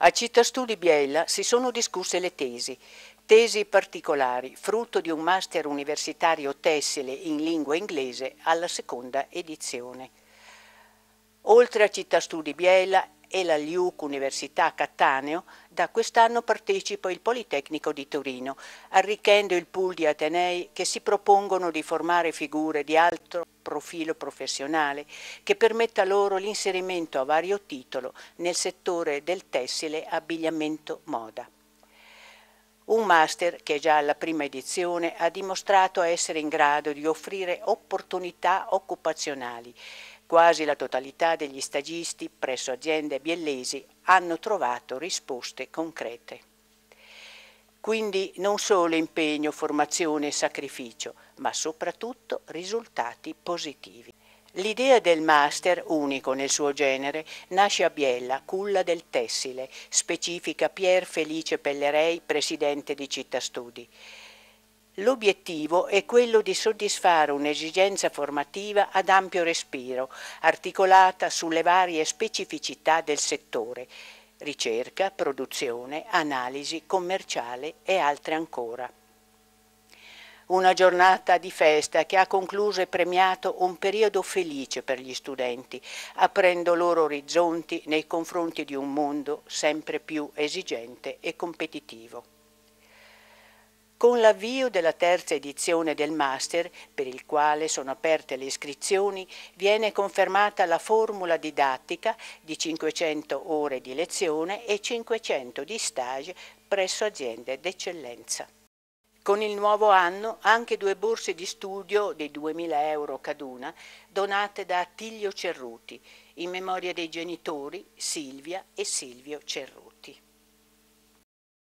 A Cittastudi Biella si sono discusse le tesi, tesi particolari, frutto di un master universitario tessile in lingua inglese alla seconda edizione. Oltre a Città Studi Biella e la LIUC Università Cattaneo, da quest'anno partecipa il Politecnico di Torino, arricchendo il pool di Atenei che si propongono di formare figure di alto profilo professionale che permetta loro l'inserimento a vario titolo nel settore del tessile abbigliamento moda. Un master che già alla prima edizione ha dimostrato essere in grado di offrire opportunità occupazionali Quasi la totalità degli stagisti presso aziende biellesi hanno trovato risposte concrete. Quindi non solo impegno, formazione e sacrificio, ma soprattutto risultati positivi. L'idea del master, unico nel suo genere, nasce a Biella, culla del tessile, specifica Pier Felice Pellerei, presidente di Città Studi. L'obiettivo è quello di soddisfare un'esigenza formativa ad ampio respiro, articolata sulle varie specificità del settore, ricerca, produzione, analisi, commerciale e altre ancora. Una giornata di festa che ha concluso e premiato un periodo felice per gli studenti, aprendo loro orizzonti nei confronti di un mondo sempre più esigente e competitivo con l'avvio della terza edizione del Master, per il quale sono aperte le iscrizioni, viene confermata la formula didattica di 500 ore di lezione e 500 di stage presso aziende d'eccellenza. Con il nuovo anno anche due borse di studio di 2.000 euro caduna donate da Attilio Cerruti, in memoria dei genitori Silvia e Silvio Cerruti.